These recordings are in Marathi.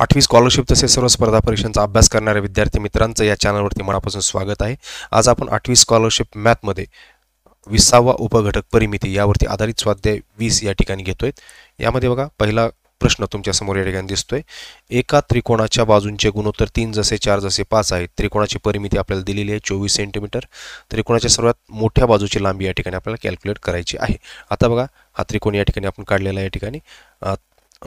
आठवी स्कॉलरशिप तसेच सर्व स्पर्धा परीक्षांचा अभ्यास करणाऱ्या विद्यार्थी मित्रांचं या चॅनलवरती मनापासून स्वागत आहे आज आपण आठवी स्कॉलरशिप मॅथमध्ये विसावा उपघटक परिमिती यावरती आधारित स्वाध्याय वीस या ठिकाणी घेतोय यामध्ये बघा पहिला प्रश्न तुमच्यासमोर या ठिकाणी दिसतोय एका त्रिकोणाच्या बाजूंचे गुणोत्तर तीन जसे चार जसे पाच आहेत त्रिकोणाची परिमिती आपल्याला दिलेली आहे चोवीस सेंटीमीटर त्रिकोणाच्या सर्वात मोठ्या बाजूची लांबी या ठिकाणी आपल्याला कॅल्क्युलेट करायची आहे आता बघा हा त्रिकोण या ठिकाणी आपण काढलेला या ठिकाणी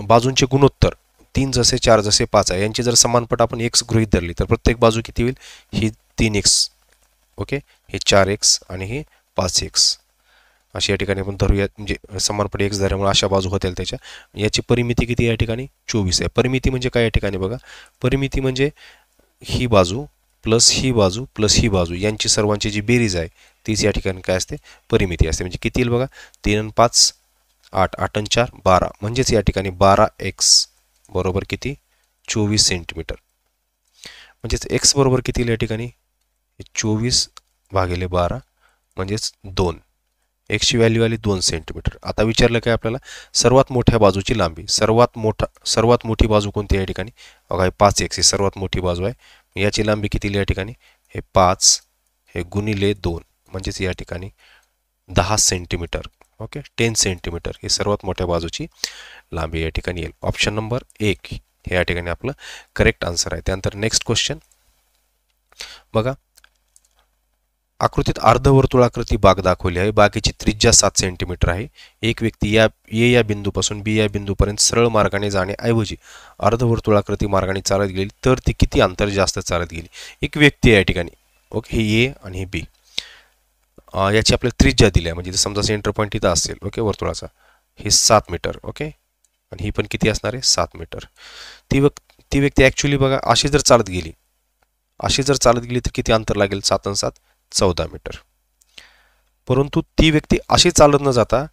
बाजूंचे गुणोत्तर तीन जसे चार जसे पाच आहे यांची जर समानपट आपण एक्स गृहित धरली तर प्रत्येक बाजू किती होईल ही तीन एक्स ओके हे चार एक्स आणि हे पाच एक्स अशी या ठिकाणी आपण धरूया म्हणजे समानपट एक्स धरल्यामुळे अशा बाजू होतील त्याच्या याची परिमिती किती या ठिकाणी चोवीस आहे परिमिती म्हणजे काय या ठिकाणी बघा परिमिती म्हणजे ही बाजू प्लस ही बाजू प्लस ही बाजू यांची सर्वांची जी बेरीज आहे तीच या ठिकाणी काय असते परिमिती असते म्हणजे किती येईल बघा तीन आणि पाच आठ आठ आणि चार बारा म्हणजेच या ठिकाणी बारा एक्स बरोबर किती चोवीस सेंटीमीटर म्हणजेच एक्स बरोबर किती या ठिकाणी चोवीस भागिले बारा म्हणजेच दोन एक्सची व्हॅल्यू आली दोन सेंटीमीटर आता विचारलं काय आपल्याला सर्वात मोठ्या बाजूची लांबी सर्वात मोठा सर्वात मोठी बाजू कोणती या ठिकाणी बघा पाच एक्स ही सर्वात मोठी बाजू आहे याची लांबी किती या ठिकाणी हे पाच हे गुणिले दोन म्हणजेच या ठिकाणी दहा सेंटीमीटर ओके टेन सेंटीमीटर ही सर्वात मोठ्या बाजूची लांबी या ठिकाणी येईल ऑप्शन नंबर एक हे या ठिकाणी आपलं करेक्ट आन्सर आहे त्यानंतर नेक्स्ट क्वेश्चन बघा आकृतीत अर्धवर्तुळाकृती बाग दाखवली आहे बागेची त्रिज्या सात सेंटीमीटर आहे एक व्यक्ती या ए या बिंदूपासून बी या बिंदूपर्यंत सरळ मार्गाने जाण्याऐवजी अर्धवर्तुळाकृती मार्गाने चालत गेली तर ती किती अंतर जास्त चालत गेली एक व्यक्ती या ठिकाणी ओके हे ए आणि हे बी याची आपल्याला त्रिज्या दिली आहे म्हणजे समजा सेंटर पॉईंट इथं असेल ओके वर्तुळाचा हे सात मीटर ओके आणि ही पण किती असणार आहे सात मीटर ती व्यक् ती व्यक्ती ॲक्च्युली बघा अशी जर चालत गेली अशी जर चालत गेली तर किती अंतर लागेल सात आणि सात चौदा मीटर परंतु ती व्यक्ती अशी चालत न जाता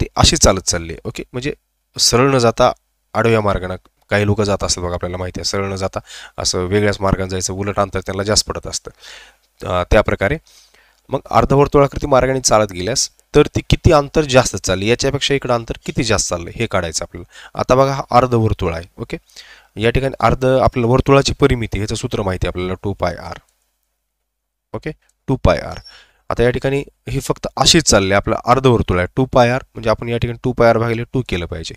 ती अशी चालत चालली ओके म्हणजे सरळ न जाता आडव्या मार्गानं काही लोक जात असतात बघा आपल्याला माहिती आहे सरळ न जाता असं वेगळ्याच मार्गाने जायचं उलट अंतर त्यांना जास्त पडत असतं त्याप्रकारे मग अर्धवर्तुळाकृती मार्गाने चालत गेल्यास तर ती किती अंतर जास्त चालली याच्यापेक्षा इकडं अंतर किती जास्त चाललं हे काढायचं आपल्याला आता बघा हा अर्धवर्तुळ आहे ओके या ठिकाणी अर्ध आपल्याला वर्तुळाची परिमिती ह्याचं सूत्र माहिती आहे आपल्याला two pi R okay two pi R आता या ठिकाणी हे फक्त अशीच चालले आपलं अर्धवर्तुळ आहे टू पाय आर म्हणजे आपण या ठिकाणी टू पाय आर भागिले टू केलं पाहिजे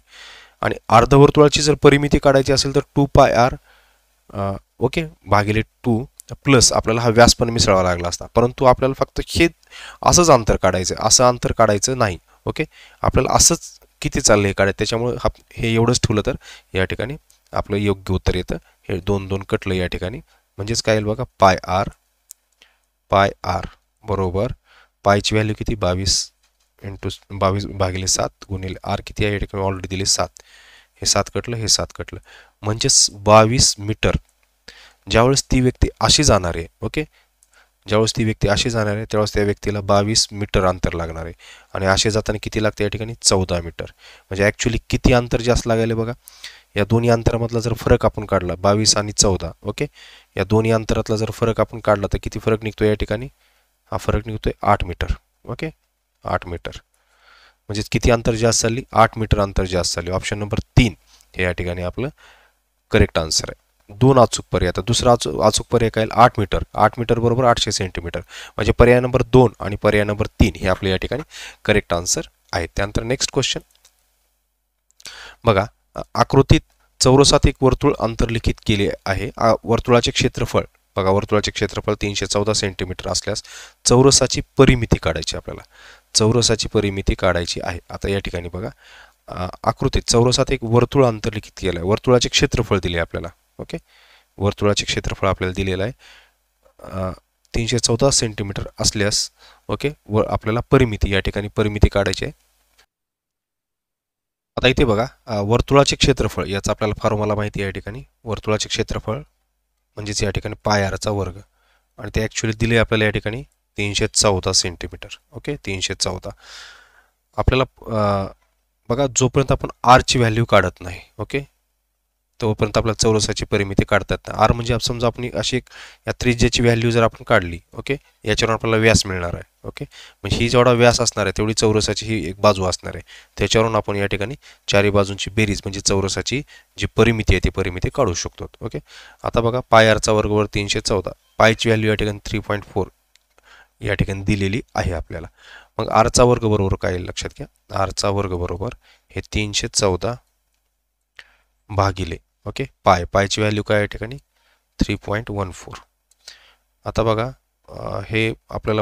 आणि अर्धवर्तुळाची जर परिमिती काढायची असेल तर टू पाय आर ओके भागिले टू प्लस आपल्याला हा व्यास पण मिसळावा लागला असता परंतु आपल्याला फक्त हे असंच अंतर काढायचं असं अंतर काढायचं नाही ओके आपल्याला असंच किती चाललं हे काढायचं त्याच्यामुळे हा हे एवढंच ठेवलं तर या ठिकाणी आपलं योग्य उत्तर येतं हे दोन दोन कटलं या ठिकाणी म्हणजेच काय येईल बघा पाय आर पाय आर बरोबर पायची व्हॅल्यू किती बावीस इंटू बावीस भागिले सात गुणिले आर किती आहे या ठिकाणी ऑलरेडी दिले सात हे सात कटलं हे सात कटलं म्हणजेच बावीस मीटर ज्यावेळेस ती व्यक्ती अशी जाणार आहे ओके ज्यावेळेस ती व्यक्ती अशी जाणार आहे त्यावेळेस त्या व्यक्तीला बावीस मीटर अंतर लागणार आहे आणि असे जाताना किती लागते या ठिकाणी चौदा मीटर म्हणजे ॲक्च्युली किती अंतर जास्त लागायला बघा या दोन्ही अंतरामधला जर फरक आपण काढला बावीस आणि चौदा ओके या दोन्ही अंतरातला जर फरक आपण काढला तर किती फरक निघतो या ठिकाणी हा फरक निघतोय आठ मीटर ओके आठ मीटर म्हणजेच किती अंतर जास्त चालली आठ मीटर अंतर जास्त चालली ऑप्शन नंबर तीन हे या ठिकाणी आपलं करेक्ट आन्सर आहे दोन अचूक पर्याय आता दुसरा अचूक अचूक पर्याय काय आठ मीटर आठ मीटर बरोबर आठशे सेंटीमीटर म्हणजे पर्याय नंबर दोन आणि पर्याय नंबर तीन हे आपले या ठिकाणी करेक्ट आन्सर आहेत त्यानंतर नेक्स्ट क्वेश्चन बघा आकृतीत चौरसात एक वर्तुळ अंतर्लिखित केले आहे वर्तुळाचे क्षेत्रफळ बघा वर्तुळाचे क्षेत्रफळ तीनशे चौदा सेंटीमीटर असल्यास चौरसाची परिमिती काढायची आपल्याला चौरसाची परिमिती काढायची आहे आता या ठिकाणी बघा आकृतीत चौरसात एक वर्तुळ अंतर्लिखित केलं आहे वर्तुळाचे क्षेत्रफळ दिले आपल्याला ओके वर्तुळाचे क्षेत्रफळ आपल्याला दिलेलं आहे तीनशे चौदा सेंटीमीटर असल्यास ओके व आपल्याला परिमिती या ठिकाणी परिमिती काढायची आहे आता इथे बघा वर्तुळाचे क्षेत्रफळ याचं आपल्याला मला माहिती आहे या ठिकाणी वर्तुळाचे क्षेत्रफळ म्हणजेच या ठिकाणी पायाराचा वर्ग आणि ते ॲक्च्युली दिले आपल्याला या ठिकाणी तीनशे चौदा सेंटीमीटर ओके तीनशे चौदा आपल्याला बघा जोपर्यंत आपण आरची व्हॅल्यू काढत नाही ओके तोपर्यंत आपल्याला चौरसाची परिमिती काढतात आर म्हणजे आप समजा आपण अशी एक या त्रिज्याची व्हॅल्यू जर आपण काढली ओके याच्यावर आपल्याला व्यास मिळणार आहे ओके म्हणजे ही जेवढा व्यास असणार आहे तेवढी चौरसाची ही एक बाजू असणार आहे त्याच्यावरून आपण या ठिकाणी चारी बाजूंची बेरीज म्हणजे चौरसाची जी परिमिती आहे ती परिमिती काढू शकतो ओके आता बघा पाय आरचा वर्गवर तीनशे चौदा पायची व्हॅल्यू या ठिकाणी थ्री पॉईंट फोर या ठिकाणी दिलेली आहे आपल्याला मग आरचा वर्ग बरोबर काय लक्षात घ्या आरचा वर्ग बरोबर हे तीनशे चौदा भागिले ओके पाय पायची व्हॅल्यू काय या ठिकाणी थ्री पॉईंट वन फोर आता बघा हे आपल्याला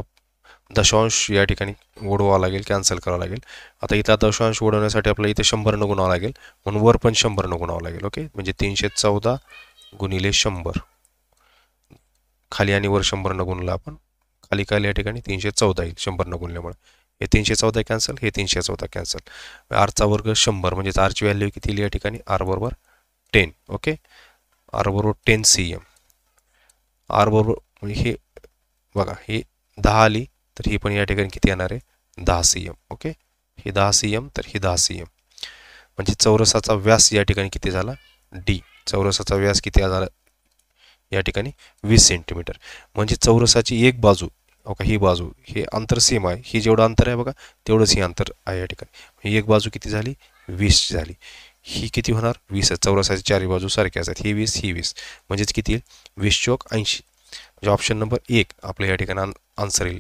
दशांश या ठिकाणी ओढवावं लागेल कॅन्सल करावं लागेल आता इथं दशांश ओढवण्यासाठी आपल्याला इथे न गुणावं लागेल म्हणून वर पण न गुणावं लागेल ओके म्हणजे तीनशे चौदा गुणिले शंभर खाली आणि वर शंभर न गुणला आपण खाली खाली या ठिकाणी तीनशे चौदा येईल न गुणल्यामुळे हे तीनशे चौदा कॅन्सल हे तीनशे चौदा कॅन्सल आरचा वर्ग शंभर म्हणजेच आरची व्हॅल्यू किती या ठिकाणी आर बरोबर टेन ओके बरोबर टेन सी एम बरोबर म्हणजे हे बघा हे दहा आली तर ही पण या ठिकाणी किती येणार आहे दहा सी एम ओके हे दहा सी एम तर ही दहा सी एम म्हणजे चौरसाचा व्यास या ठिकाणी किती झाला डी चौरसाचा व्यास किती झाला या ठिकाणी वीस सेंटीमीटर म्हणजे चौरसाची एक बाजू ओके ही बाजू हे अंतर सेम आहे ही जेवढं अंतर आहे बघा तेवढंच हे अंतर आहे या ठिकाणी ही एक बाजू किती झाली वीस झाली ही किती होणार वीस आहेत चौरसाच्या चारही बाजू सारख्या असतात ही वीस ही वीस म्हणजेच किती वीस चौक ऐंशी म्हणजे ऑप्शन नंबर एक आपल्या या ठिकाणी आन्सर येईल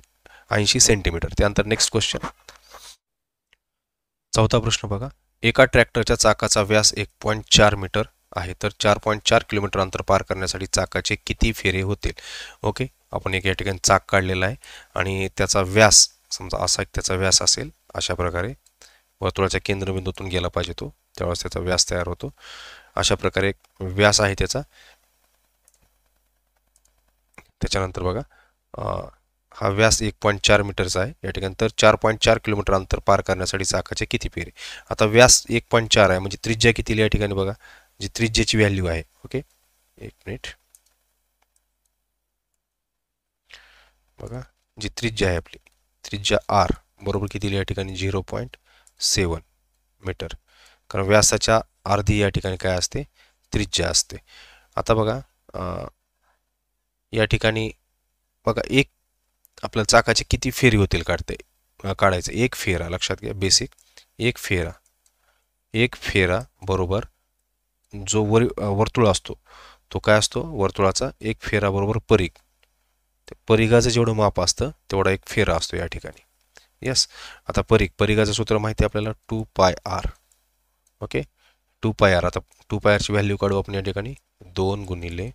ऐंशी सेंटीमीटर त्यानंतर नेक्स्ट क्वेश्चन चौथा प्रश्न बघा एका ट्रॅक्टरच्या चाकाचा व्यास एक पॉईंट चार मीटर आहे तर चार पॉईंट चार किलोमीटर अंतर पार करण्यासाठी चाकाचे किती फेरे होतील ओके आपण एक या ठिकाणी चाक काढलेला आहे आणि त्याचा व्यास समजा असा एक त्याचा व्यास असेल अशा प्रकारे वर्तुळाच्या केंद्रबिंदूतून गेला पाहिजे तो त्यावेळेस त्याचा व्यास तयार होतो अशा प्रकारे एक व्यास आहे त्याचा त्याच्यानंतर बघा हा व्यास एक पॉईंट चार मीटरचा आहे या ठिकाणी तर चार पॉईंट चार किलोमीटर अंतर पार करण्यासाठी चाकाचे किती फेरे आता व्यास एक पॉईंट चार आहे म्हणजे त्रिज्या किती या ठिकाणी बघा जी त्रिज्याची व्हॅल्यू आहे ओके एक मिनिट बघा जी त्रिज्या आहे आपली त्रिज्या आर बरोबर किती या ठिकाणी झिरो पॉईंट सेवन मीटर कारण व्यासाच्या अर्धी या ठिकाणी काय असते त्रिज्या असते आता बघा या ठिकाणी बघा एक आपल्या चाकाचे किती फेरी होतील काढते काढायचं एक फेरा लक्षात घ्या बेसिक एक फेरा एक फेरा बरोबर जो वर वर्तुळ असतो तो काय असतो वर्तुळाचा एक फेरा बरोबर परीघ परिघाचं जेवढं माप असतं तेवढा एक फेरा असतो या ठिकाणी येस आता परीघ परिघाचं सूत्र माहिती आपल्याला two pi R okay two pi R आता टू पाय आरची व्हॅल्यू काढू आपण या ठिकाणी दोन गुणिले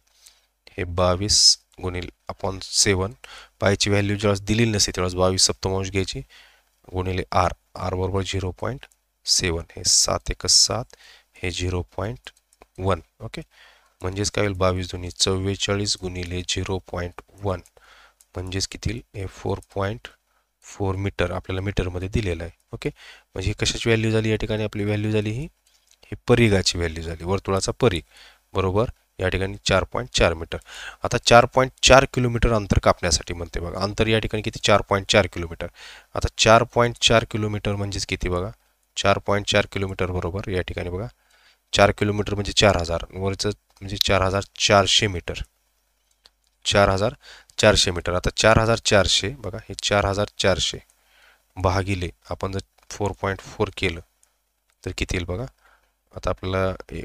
हे बावीस गुणिले अपॉन सेवन पायची व्हॅल्यू ज्यावेळेस दिलेली नसते त्यावेळेस बावीस सप्तमांश घ्यायची गुणिले आर आर बरोबर झिरो पॉईंट सेवन हे सात एक सात हे झिरो पॉईंट वन ओके म्हणजेच काय होईल बावीस दोन्ही चव्वेचाळीस गुणिले झिरो पॉईंट वन म्हणजेच किती हे फोर पॉईंट फोर मीटर आपल्याला मीटरमध्ये दिलेलं आहे ओके म्हणजे कशाची व्हॅल्यू झाली या ठिकाणी आपली व्हॅल्यू झाली ही ही परिघाची व्हॅल्यू झाली वर्तुळाचा परीग बरोबर या ठिकाणी चार पॉईंट चार मीटर आता चार पॉईंट चार किलोमीटर अंतर कापण्यासाठी म्हणते बघा अंतर या ठिकाणी किती चार पॉईंट चार किलोमीटर आता चार पॉईंट चार किलोमीटर म्हणजेच किती बघा चार पॉईंट चार किलोमीटर बरोबर या ठिकाणी बघा चार किलोमीटर म्हणजे चार हजार वरचं म्हणजे चार हजार चारशे मीटर चार हजार चारशे मीटर आता चार हजार चारशे बघा हे चार हजार चारशे भागिले आपण जर फोर पॉईंट फोर केलं तर किती येईल बघा आता आपल्याला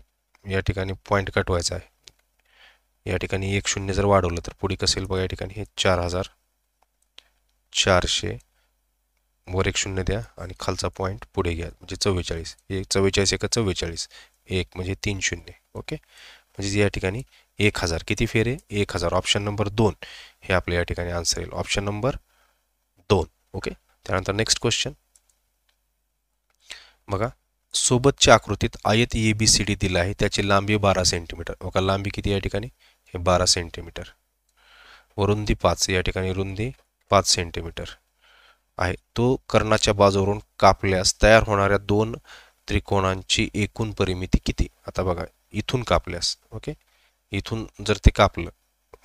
या ठिकाणी पॉईंट कटवायचा आहे या ठिकाणी एक शून्य जर वाढवलं तर पुढे कसं येईल बघा या ठिकाणी हे चार हजार चारशे वर एक शून्य द्या आणि खालचा पॉईंट पुढे घ्या म्हणजे चव्वेचाळीस एक चव्वेचाळीस एक चव्वेचाळीस एक म्हणजे तीन शून्य ओके म्हणजेच या ठिकाणी एक हजार किती फेरे एक हजार ऑप्शन नंबर दोन हे आपल्या या ठिकाणी आन्सर येईल ऑप्शन नंबर दोन ओके त्यानंतर नेक्स्ट क्वेश्चन बघा सोबतच्या आकृतीत आयत ए बी सी डी दिला आहे त्याची लांबी बारा सेंटीमीटर बघा लांबी किती या ठिकाणी हे बारा सेंटीमीटर व रुंदी पाच या ठिकाणी रुंदी पाच सेंटीमीटर आहे तो कर्णाच्या बाजूवरून कापल्यास तयार होणाऱ्या दोन त्रिकोणांची एकूण परिमिती किती आता बघा इथून कापल्यास ओके इथून जर ते कापलं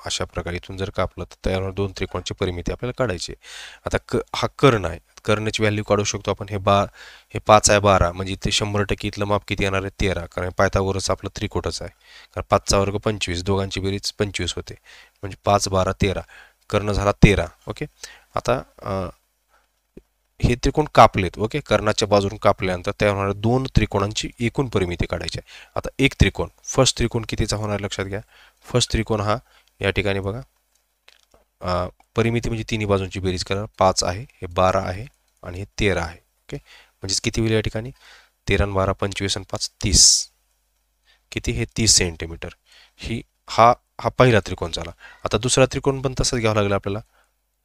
अशा प्रकारे इथून जर कापलं तर त्यावर दोन त्रिकोणाची परिमिती आपल्याला काढायची आता क हा कर्ण आहे कर्णची व्हॅल्यू काढू शकतो आपण हे बा हे पाच आहे बारा म्हणजे इथे शंभर टक्के इथलं माप किती येणार आहे तेरा कारण पायथागोरस आपलं त्रिकोटच आहे कारण पाचचा वर्ग पंचवीस दोघांची बेरीज पंचवीस होते म्हणजे पाच बारा तेरा कर्ण झाला तेरा ओके आता हे त्रिकोण कापलेत ओके कर्णाच्या बाजूने कापल्यानंतर तयार होणाऱ्या दोन त्रिकोणांची एकूण परिमिती काढायची आहे आता एक त्रिकोण फर्स्ट त्रिकोण कितीचा होणार लक्षात घ्या फर्स्ट त्रिकोण हा या ठिकाणी बघा परिमिती म्हणजे तिन्ही बाजूंची बेरीज करा पाच आहे हे बारा आहे आणि हे तेरा आहे ओके म्हणजेच किती होईल या ठिकाणी तेरा बारा पंचवीस आणि पाच तीस किती हे तीस सेंटीमीटर ही हा हा पहिला त्रिकोण झाला आता दुसरा त्रिकोण पण तसाच घ्यावा लागला आपल्याला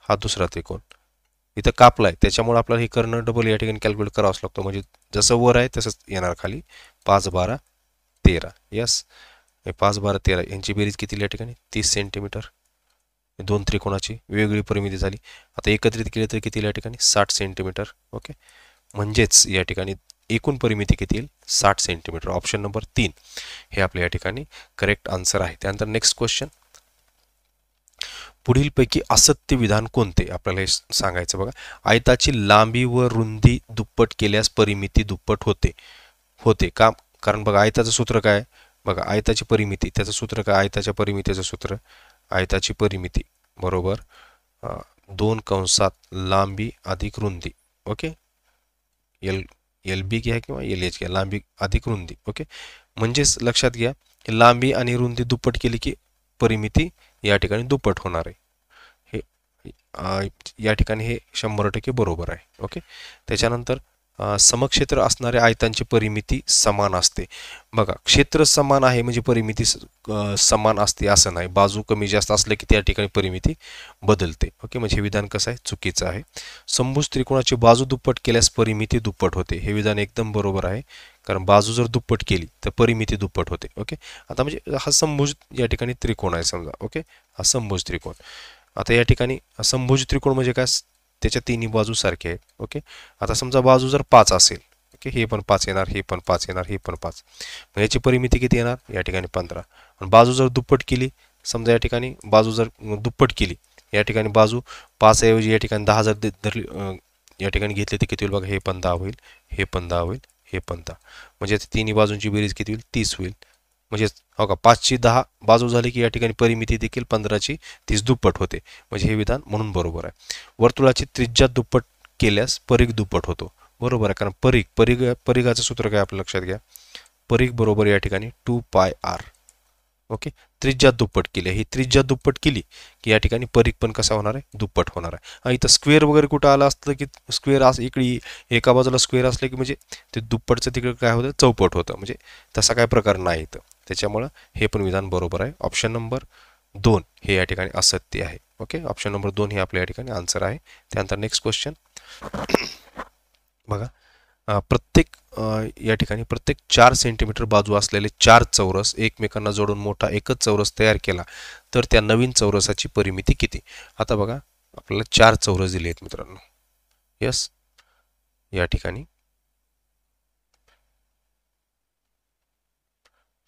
हा दुसरा त्रिकोण इथं कापला आहे त्याच्यामुळे आपल्याला हे करणं डबल या ठिकाणी कॅल्क्युलेट करावाच लागतो म्हणजे जसं वर आहे तसंच येणार खाली पाच बारा तेरा यस पाच बारा तेरा यांची बेरीज किती या ठिकाणी तीस सेंटीमीटर दोन त्रिकोणाची वेगवेगळी परिमिती झाली आता एकत्रित केले तर किती या ठिकाणी साठ सेंटीमीटर ओके म्हणजेच या ठिकाणी एकूण परिमिती किती येईल साठ सेंटीमीटर ऑप्शन नंबर तीन हे आपल्या या ठिकाणी करेक्ट आन्सर आहे त्यानंतर नेक्स्ट क्वेश्चन पुढीलपैकी असत्य विधान कोणते आपल्याला हे सांगायचं बघा आयताची लांबी व रुंदी दुप्पट केल्यास परिमिती दुप्पट होते होते का कारण बघा आयताचं सूत्र काय बघा आयताची परिमिती त्याचं सूत्र काय आयताच्या परिमितीचं सूत्र आयताची परिमिती बरोबर दोन कंसात लांबी अधिक रुंदी ओके एल एल बी घ्या किंवा एल एच घ्या लांबी अधिक रुंदी ओके म्हणजेच लक्षात घ्या लांबी आणि रुंदी दुप्पट केली की परिमिती या ठिकाणी दुप्पट होणार आहे हे या ठिकाणी हे शंभर टक्के बरोबर आहे ओके त्याच्यानंतर समक्षेत्र असणाऱ्या आयतांची परिमिती समान असते बघा क्षेत्र समान आहे म्हणजे परिमिती समान असते असं नाही बाजू कमी जास्त असलं की त्या ठिकाणी परिमिती बदलते ओके म्हणजे हे विधान कसं आहे चुकीचं आहे संभुज त्रिकोणाची बाजू दुप्पट केल्यास परिमिती दुप्पट होते हे विधान एकदम बरोबर आहे कारण बाजू जर दुप्पट केली तर परिमिती दुप्पट होते ओके आता म्हणजे हा संभुज या ठिकाणी त्रिकोण आहे समजा ओके हा संभुज त्रिकोण आता या ठिकाणी संभुज त्रिकोण म्हणजे काय त्याच्या तिन्ही बाजू सारख्या आहेत ओके आता समजा बाजू जर पाच असेल ओके हे पण पाच येणार हे पण पाच येणार हे पण पाच मग याची परिमिती किती येणार या ठिकाणी पंधरा आणि बाजू जर दुप्पट केली समजा या ठिकाणी बाजू जर दुप्पट केली या ठिकाणी बाजू पाच ऐवजी या ठिकाणी दहा हजार धरली या ठिकाणी घेतली तर किती होईल बघा हे पण दहा होईल हे पण दहा होईल हे पण दहा म्हणजे तिन्ही बाजूंची बेरीज किती होईल तीस होईल म्हणजेच हो का पाचची दहा बाजू झाली की या ठिकाणी परिमिती देखील पंधराची तीस दुप्पट होते म्हणजे हे विधान म्हणून बरोबर आहे वर्तुळाची त्रिज्या दुप्पट केल्यास परीघ दुप्पट होतो बरोबर आहे कारण परीघ परीघ परीघाचं सूत्र काय आपल्या लक्षात घ्या परीघ बरोबर या ठिकाणी टू पाय आर ओके त्रिज्या दुप्पट केली ही त्रिज्या दुप्पट केली की या ठिकाणी परीघ पण कसा होणार आहे दुप्पट होणार आहे आणि इथं स्क्वेअर वगैरे कुठं आलं असतं की स्क्वेअर अस इकडी एका बाजूला स्क्वेअर असलं की म्हणजे ते दुप्पटचं तिकडे काय होतं चौपट होतं म्हणजे तसा काय प्रकार नाही इथं त्याच्यामुळं हे पण विधान बरोबर आहे ऑप्शन नंबर दोन हे या ठिकाणी असत्य आहे ओके ऑप्शन नंबर दोन हे आपल्या या ठिकाणी आन्सर आहे त्यानंतर नेक्स्ट क्वेश्चन बघा प्रत्येक या ठिकाणी प्रत्येक चार सेंटीमीटर बाजू असलेले चार चौरस एकमेकांना जोडून मोठा एकच चौरस तयार केला तर त्या नवीन चौरसाची परिमिती किती आता बघा आपल्याला चार चौरस दिले आहेत मित्रांनो यस या ठिकाणी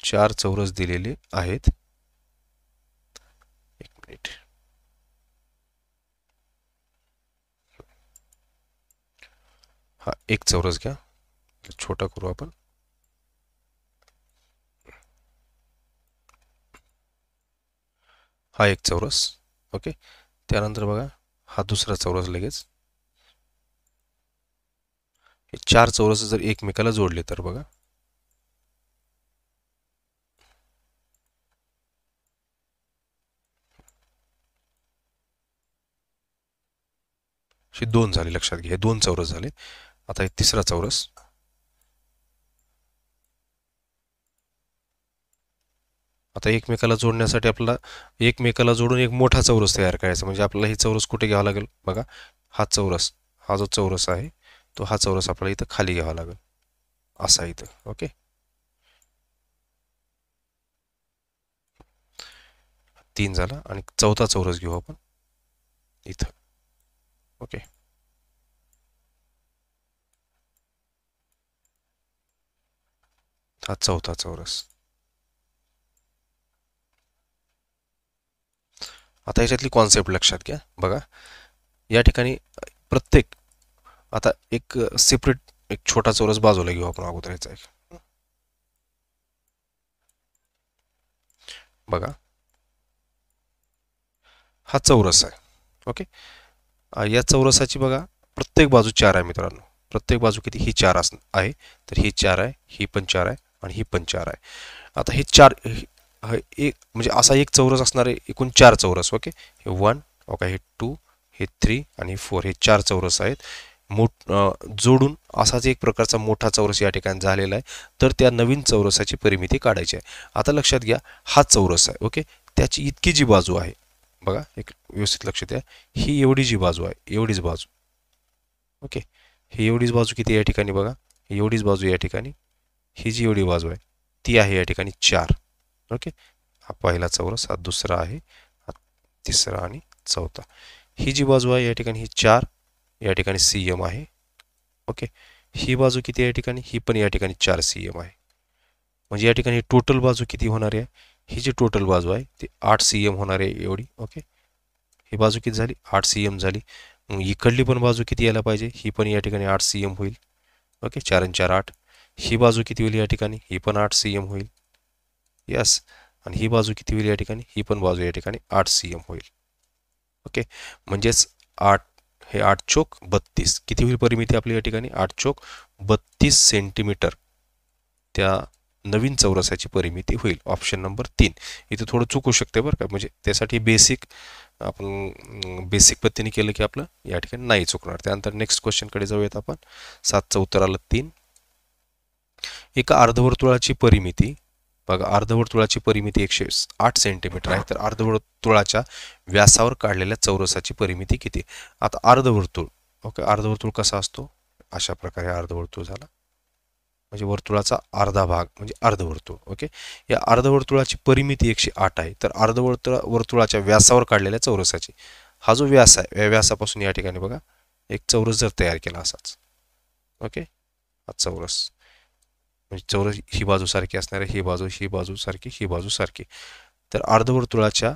चार चौरस दिलेले आहेत एक मिनिट हा एक चौरस घ्या छोटा करू आपण हा एक चौरस ओके त्यानंतर बघा हा दुसरा चौरस लगेच हे चार चौरस जर एकमेकाला जोडले तर बघा अशी दोन झाले लक्षात घ्या हे दोन चौरस झाले आता हे तिसरा चौरस आता एकमेकाला जोडण्यासाठी आपल्याला एकमेकाला जोडून एक मोठा चौरस तयार करायचा म्हणजे आपल्याला ही चौरस कुठे घ्यावा लागेल बघा हा चौरस हा जो चौरस आहे तो हा चौरस आपल्याला इथं खाली घ्यावा लागेल असा इथं ओके तीन झाला आणि चौथा चौरस घेऊ आपण इथं Okay. हा चौथा चौरस आता याच्यातली कॉन्सेप्ट लक्षात घ्या बघा या ठिकाणी प्रत्येक आता एक सेपरेट एक छोटा चौरस बाजूला घेऊ आपण अगोदर याचा एक बघा हा चौरस आहे ओके या चौरसाची बघा प्रत्येक बाजू चार आहे मित्रांनो प्रत्येक बाजू किती ही चार अस आहे तर ही चार आहे ही पण चार आहे आणि ही पण चार आहे आता हे चार एक म्हणजे असा एक चौरस असणार आहे एकूण चार चौरस ओके हे वन ओके हे टू हे थ्री आणि हे फोर हे चार चौरस आहेत मोठ जोडून असाच एक प्रकारचा मोठा चौरस या ठिकाणी झालेला आहे तर त्या नवीन चौरसाची परिमिती काढायची आहे आता लक्षात घ्या हा चौरस आहे ओके त्याची इतकी जी बाजू आहे बघा एक व्यवस्थित लक्ष द्या ही एवढी जी बाजू आहे एवढीच बाजू ओके ही एवढीच बाजू किती या ठिकाणी बघा एवढीच बाजू या ठिकाणी ही जी एवढी बाजू आहे ती आहे या ठिकाणी चार ओके हा पहिला चौरस हा दुसरा आहे तिसरा आणि चौथा ही जी बाजू आहे या ठिकाणी ही चार या ठिकाणी सी एम आहे ओके ही बाजू किती या ठिकाणी ही पण या ठिकाणी चार सी एम आहे म्हणजे या ठिकाणी टोटल बाजू किती होणार आहे ही जी टोटल बाजू आहे ती आठ सी एम होणार आहे एवढी ओके ही बाजू किती झाली आठ सी एम झाली इकडली पण बाजू किती यायला पाहिजे ही पण या ठिकाणी आठ सी एम होईल ओके चार आणि चार आठ ही बाजू किती होईल या ठिकाणी ही पण आठ सी एम होईल यस आणि ही बाजू किती होईल या ठिकाणी ही पण बाजू या ठिकाणी आठ सी एम होईल ओके म्हणजेच आठ हे आठ चोक बत्तीस किती होईल परिमिती आपली या ठिकाणी आठ चोक बत्तीस सेंटीमीटर त्या नवीन चौरसाची परिमिती होईल ऑप्शन नंबर तीन इथे थोडं चुकू शकते बरं का म्हणजे त्यासाठी बेसिक आपण बेसिक पद्धतीने केलं की आपलं या ठिकाणी नाही चुकणार त्यानंतर नेक्स्ट क्वेश्चनकडे जाऊयात आपण सातचं उत्तर आलं तीन एका अर्धवर्तुळाची परिमिती बघा अर्धवर्तुळाची परिमिती एकशे आठ सेंटीमीटर आहे तर अर्धवर्तुळाच्या व्यासावर काढलेल्या चौरसाची परिमिती किती आता अर्धवर्तुळ ओके अर्धवर्तुळ कसा असतो अशा प्रकारे अर्धवर्तुळ झाला म्हणजे वर्तुळाचा अर्धा भाग म्हणजे अर्धवर्तुळ ओके या अर्धवर्तुळाची परिमिती एकशे आठ आहे तर अर्धवर्तुळा वर्तुळाच्या व्यासावर काढलेल्या चौरसाची हा जो व्यास आहे या व्यासापासून या ठिकाणी बघा एक चौरस जर तयार केला असाच ओके हा चौरस म्हणजे चौरस ही बाजू सारखी असणार ही बाजू ही बाजू सारखी ही बाजू सारखी तर अर्धवर्तुळाच्या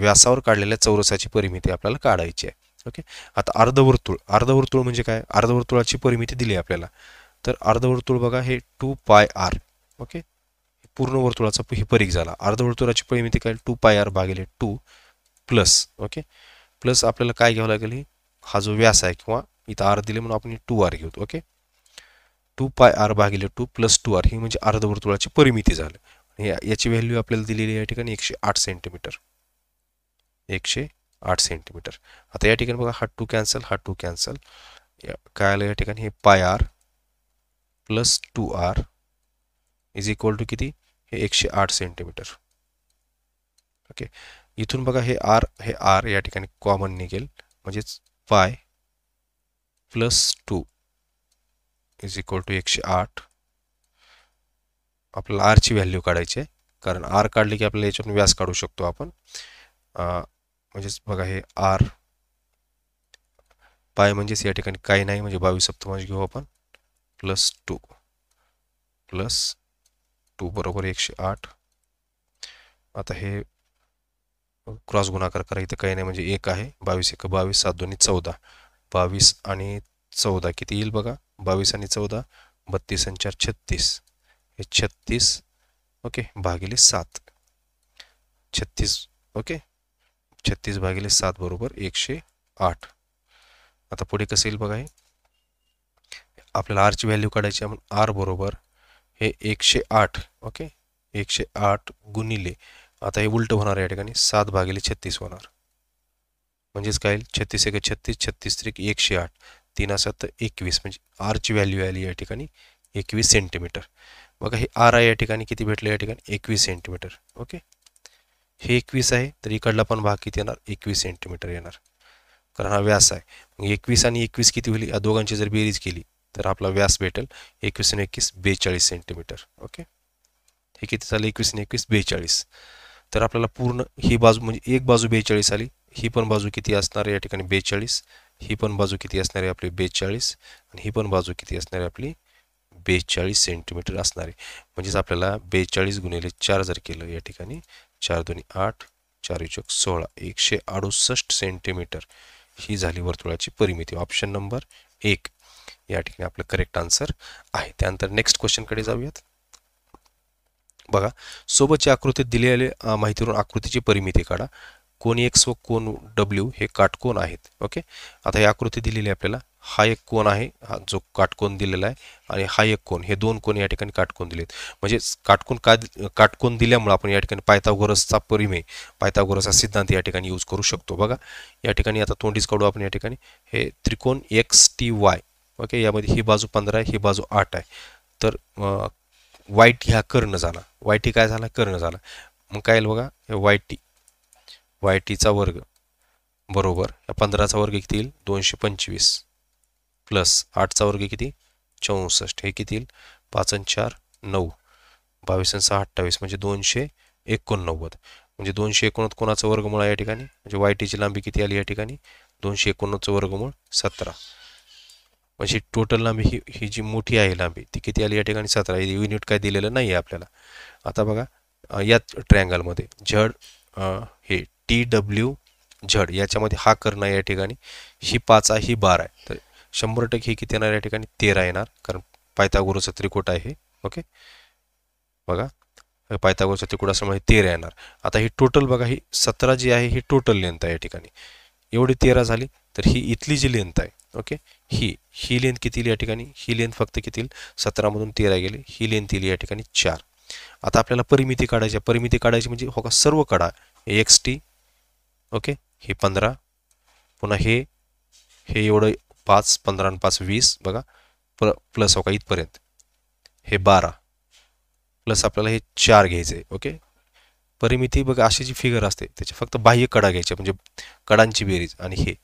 व्यासावर काढलेल्या चौरसाची परिमिती आपल्याला काढायची आहे ओके आता अर्धवर्तुळ अर्धवर्तुळ म्हणजे काय अर्धवर्तुळाची परिमिती दिली आपल्याला तर अर्धवर्तुळ बघा हे टू पाय आर ओके पूर्ण वर्तुळाचा हे परीख झाला अर्धवर्तुळाची परिमिती काय टू पाय आर भागिले टू प्लस ओके प्लस आपल्याला काय घ्यावं लागेल हा जो व्यास आहे किंवा इथं आर दिले म्हणून आपण टू आर घेऊ ओके टू पाय आर भागिले टू प्लस टू आर ही म्हणजे अर्धवर्तुळाची परिमिती झाली याची व्हॅल्यू आपल्याला दिलेली या ठिकाणी एकशे आठ सेंटीमीटर एकशे आठ सेंटीमीटर आता या ठिकाणी बघा हा टू कॅन्सल हा टू कॅन्सल काय आलं या ठिकाणी हे pi R plus two R is equal to किती हे एकशे आठ सेंटीमीटर ओके इथून बघा हे आर हे आर या ठिकाणी कॉमन निघेल म्हणजेच pi plus two is equal to एकशे आठ आपल्याला आरची व्हॅल्यू काढायची आहे कारण आर काढली की आपल्याला याच्यातून व्यास काढू शकतो आपण म्हणजेच बघा हे आर पाय म्हणजेच या ठिकाणी काही नाही म्हणजे बावीस सप्तमांश घेऊ आपण प्लस टू प्लस टू बरोबर एकशे आठ आता हे क्रॉस गुणाकार करा इथं काही नाही म्हणजे एक आहे बावीस एक बावीस सात दोन्ही चौदा बावीस आणि चौदा किती येईल बघा बावीस आणि चौदा बत्तीस आणि चार छत्तीस हे छत्तीस ओके भागिले सात छत्तीस ओके छत्तीस भागिले सात बरोबर एकशे आठ आता पुढे कसं येईल बघा हे आपल्याला आरची व्हॅल्यू काढायची आपण आर बरोबर हे एकशे आठ ओके एकशे आठ गुणिले आता हे उलट होणार या ठिकाणी सात भागिले छत्तीस होणार म्हणजेच काय छत्तीस एक छत्तीस छत्तीस त्रिक एकशे आठ तीन सात एकवीस म्हणजे आरची व्हॅल्यू आली या ठिकाणी एकवीस सेंटीमीटर बघा हे आर आहे या ठिकाणी किती भेटलं या ठिकाणी एकवीस सेंटीमीटर ओके हे एकवीस आहे तर इकडला पण भाग किती येणार एकवीस सेंटीमीटर येणार कारण हा व्यास आहे मग एकवीस आणि एकवीस किती होईल या दोघांची जर बेरीज केली तर आपला व्यास भेटेल एकवीसने एकवीस बेचाळीस सेंटीमीटर ओके हे किती झालं एकवीसने एकवीस बेचाळीस तर आपल्याला पूर्ण ही बाजू म्हणजे एक बाजू बेचाळीस आली ही पण बाजू किती असणार आहे या ठिकाणी बेचाळीस ही पण बाजू किती असणार आहे आपली बेचाळीस आणि ही पण बाजू किती असणार आहे आपली बेचाळीस सेंटीमीटर असणार आहे म्हणजेच आपल्याला बेचाळीस गुणिले चार जर केलं या ठिकाणी चार दोन्ही आठ चार चौक सोळा एकशे अडुसष्ट सेंटीमीटर ही झाली वर्तुळाची परिमिती ऑप्शन नंबर एक या ठिकाणी आपलं करेक्ट आन्सर आहे त्यानंतर नेक्स्ट क्वेश्चनकडे जाऊयात बघा सोबतच्या आकृतीत दिलेल्या माहितीवरून आकृतीची परिमिती काढा कोण एक्स व कोण डब्ल्यू हे काटकोण आहेत ओके आता ही आकृती दिलेली आहे आपल्याला हा एक कोण आहे हा जो काटकोण दिलेला आहे आणि हा एक कोण हे दोन कोण या ठिकाणी काटकोण दिलेत म्हणजे काटकोण का काटकोण दिल्यामुळे आपण या ठिकाणी पायथागोरसचा परिमेय पायथागोरसचा सिद्धांत या ठिकाणी यूज करू शकतो बघा या ठिकाणी आता तोंडीस काढू आपण या ठिकाणी हे त्रिकोण एक्स टी वाय ओके यामध्ये ही बाजू पंधरा आहे ही बाजू आठ आहे तर टी हा कर्ण झाला वाय टी काय झाला कर्ण झाला मग काय येईल बघा हे वाय टी वाय टीचा वर्ग बरोबर या पंधराचा वर्ग किती येईल दोनशे पंचवीस प्लस आठचा वर्ग किती चौसष्ट हे किती येईल पाच आणि चार नऊ बावीस आणि सहा अठ्ठावीस म्हणजे दोनशे एकोणनव्वद म्हणजे दोनशे एकोणनव्वद कोणाचा वर्गमूळ आहे या ठिकाणी म्हणजे वाय टीची लांबी किती आली या ठिकाणी दोनशे एकोणनव्वदचं वर्गमूळ सतरा म्हणजे टोटल लांबी ही ही जी मोठी आहे लांबी ती किती आली या ठिकाणी सतरा युनिट काय दिलेलं नाही आहे आपल्याला आता बघा याच ट्रँगलमध्ये झड हे टी डब्ल्यू झड याच्यामध्ये हा कर्ण या ठिकाणी ही पाच आहे ही बारा आहे तर शंभर टक्के ही किती येणार या ठिकाणी तेरा येणार कारण पायथागोरचं त्रिकोट आहे ओके बघा पायथागोरचं त्रिकोट असल्यामुळे तेरा येणार आता ही टोटल बघा ही सतरा जी आहे ही टोटल लेंथ आहे या ठिकाणी एवढी तेरा झाली तर ही इथली जी लेंथ आहे ओके ही ही लेंथ किती या ठिकाणी ही लेंथ फक्त किती सतरामधून तेरा गेली ही लेंथ येईल या ठिकाणी चार आता आपल्याला परिमिती काढायची परिमिती काढायची म्हणजे हो का सर्व हे एक्स टी ओके हे पंधरा पुन्हा हे हे एवढं पाच पंधरा आणि पाच वीस बघा प्ल प्लस हो का इथपर्यंत हे बारा प्लस आपल्याला हे चार घ्यायचे ओके परिमिती बघा अशी जी फिगर असते त्याची फक्त बाह्य कडा घ्यायची म्हणजे कडांची बेरीज आणि हे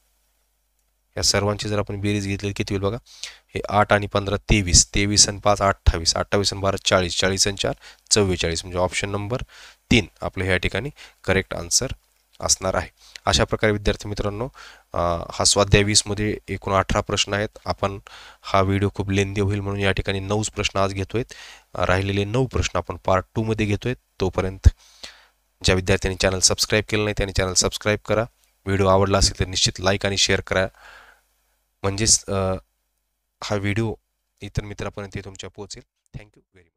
या सर्वांची जर आपण बेरीज घेतली किती होईल बघा हे आठ आणि पंधरा तेवीस तेवीस आणि पाच अठ्ठावीस अठ्ठावीस आणि बारा चाळीस चाळीस आणि चार चव्वेचाळीस म्हणजे ऑप्शन नंबर तीन आपलं ह्या ठिकाणी करेक्ट आन्सर असणार आहे अशा प्रकारे विद्यार्थी मित्रांनो हा स्वाध्याय वीसमध्ये एकूण अठरा प्रश्न आहेत आपण हा व्हिडिओ खूप लेंदी होईल म्हणून या ठिकाणी नऊच प्रश्न आज घेतो आहेत राहिलेले नऊ प्रश्न आपण पार्ट टूमध्ये घेतो आहेत तोपर्यंत ज्या विद्यार्थ्यांनी चॅनल सबस्क्राईब केलं नाही त्यांनी चॅनल सबस्क्राईब करा व्हिडिओ आवडला असेल तर निश्चित लाईक आणि शेअर करा म्हणजेच हा व्हिडिओ इतर मित्रापर्यंत तुमच्या पोहोचेल थँक्यू व्हेरी